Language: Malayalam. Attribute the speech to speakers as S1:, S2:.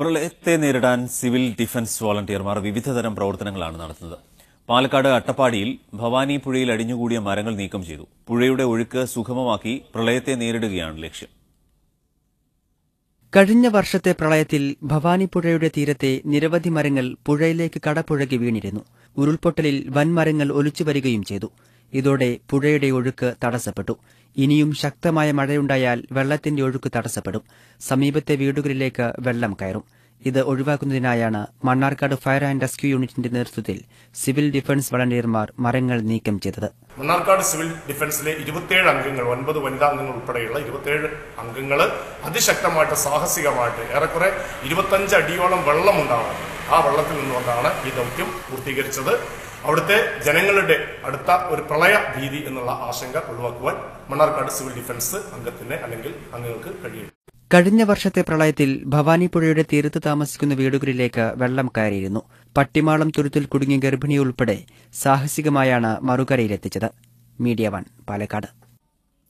S1: പ്രളയത്തെ നേരിടാൻ സിവിൽ ഡിഫൻസ് വോളണ്ടിയർമാർ വിവിധതരം പ്രവർത്തനങ്ങളാണ് നടത്തുന്നത് പാലക്കാട് അട്ടപ്പാടിയിൽ ഭവാനി പുഴയിൽ അടിഞ്ഞുകൂടിയ മരങ്ങൾ നീക്കം ചെയ്തു പുഴയുടെ ഒഴുക്ക് സുഗമമാക്കി പ്രളയത്തെ നേരിടുകയാണ് ലക്ഷ്യം
S2: കഴിഞ്ഞ വർഷത്തെ പ്രളയത്തിൽ ഭവാനി പുഴയുടെ തീരത്തെ നിരവധി മരങ്ങൾ പുഴയിലേക്ക് കടപുഴകി വീണിരുന്നു ഉരുൾപൊട്ടലിൽ വൻമരങ്ങൾ ഒലിച്ചു വരികയും ചെയ്തു ഇതോടെ പുഴയുടെ ഒഴുക്ക് തടസ്സപ്പെട്ടു ഇനിയും ശക്തമായ മഴയുണ്ടായാൽ വെള്ളത്തിന്റെ ഒഴുക്ക് തടസ്സപ്പെടും സമീപത്തെ വീടുകളിലേക്ക് വെള്ളം കയറും ഇത് ഒഴിവാക്കുന്നതിനായാണ് മണ്ണാർക്കാട് ഫയർ ആൻഡ് റെസ്ക്യൂ യൂണിറ്റിന്റെ നേതൃത്വത്തിൽ സിവിൽ ഡിഫൻസ് വളണ്ടിയർമാർ മരങ്ങൾ നീക്കം ചെയ്തത്
S3: മണ്ണാർക്കാട് സിവിൽ ഡിഫൻസിലെ ഇരുപത്തിയേഴ് അംഗങ്ങൾ ഒൻപത് വനിതാ അംഗങ്ങൾ ഉൾപ്പെടെയുള്ള ഇരുപത്തിയേഴ് അംഗങ്ങൾ അതിശക്തമായിട്ട് സാഹസികമായിട്ട് ഏറെക്കുറെ ഇരുപത്തഞ്ച് അടിയോളം വെള്ളം ആ വള്ളത്തിൽ നിന്നുകൊണ്ടാണ് ഈ ദൗത്യം പൂർത്തീകരിച്ചത് അവിടുത്തെ ജനങ്ങളുടെ അടുത്ത ഒരു പ്രളയ ഭീതി എന്നുള്ള ആശങ്ക ഒഴിവാക്കുവാൻ മണ്ണാർക്കാട് സിവിൽ ഡിഫൻസ് അംഗത്തിന് അല്ലെങ്കിൽ അംഗങ്ങൾക്ക് കഴിയും
S2: കഴിഞ്ഞ വർഷത്തെ പ്രളയത്തിൽ ഭവാനിപ്പുഴയുടെ തീരത്ത് താമസിക്കുന്ന വീടുകളിലേക്ക് വെള്ളം കയറിയിരുന്നു പട്ടിമാളം തുരുത്തിൽ കുടുങ്ങിയ ഗർഭിണിയുൾപ്പെടെ സാഹസികമായാണ് മറുകരയിലെത്തിച്ചത് മീഡിയ വൺ പാലക്കാട്